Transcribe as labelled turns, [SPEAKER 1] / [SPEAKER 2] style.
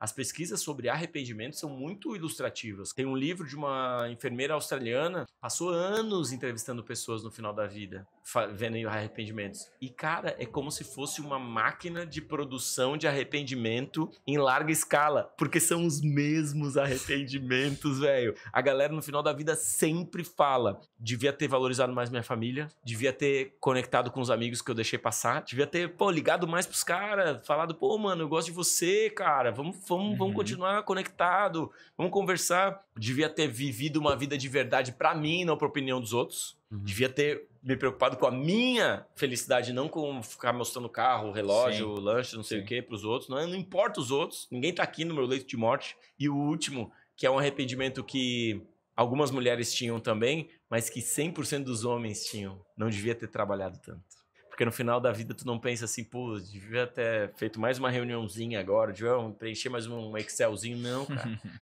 [SPEAKER 1] As pesquisas sobre arrependimento são muito ilustrativas. Tem um livro de uma enfermeira australiana, passou anos entrevistando pessoas no final da vida, vendo arrependimentos. E, cara, é como se fosse uma máquina de produção de arrependimento em larga escala, porque são os mesmos arrependimentos, velho. A galera no final da vida sempre fala: devia ter valorizado mais minha família, devia ter conectado com os amigos que eu deixei passar, devia ter, pô, ligado mais pros caras, falado, pô, mano, eu gosto de você, cara, vamos vamos, uhum. vamos continuar conectado, vamos conversar. Devia ter vivido uma vida de verdade para mim, não para opinião dos outros. Uhum. Devia ter me preocupado com a minha felicidade, não com ficar mostrando carro, relógio, Sim. lanche, não sei Sim. o que para os outros. Não, não importa os outros, ninguém tá aqui no meu leito de morte. E o último, que é um arrependimento que algumas mulheres tinham também, mas que 100% dos homens tinham. Não devia ter trabalhado tanto. Porque no final da vida tu não pensa assim, pô, devia ter feito mais uma reuniãozinha agora, devia preencher mais um Excelzinho, não, cara.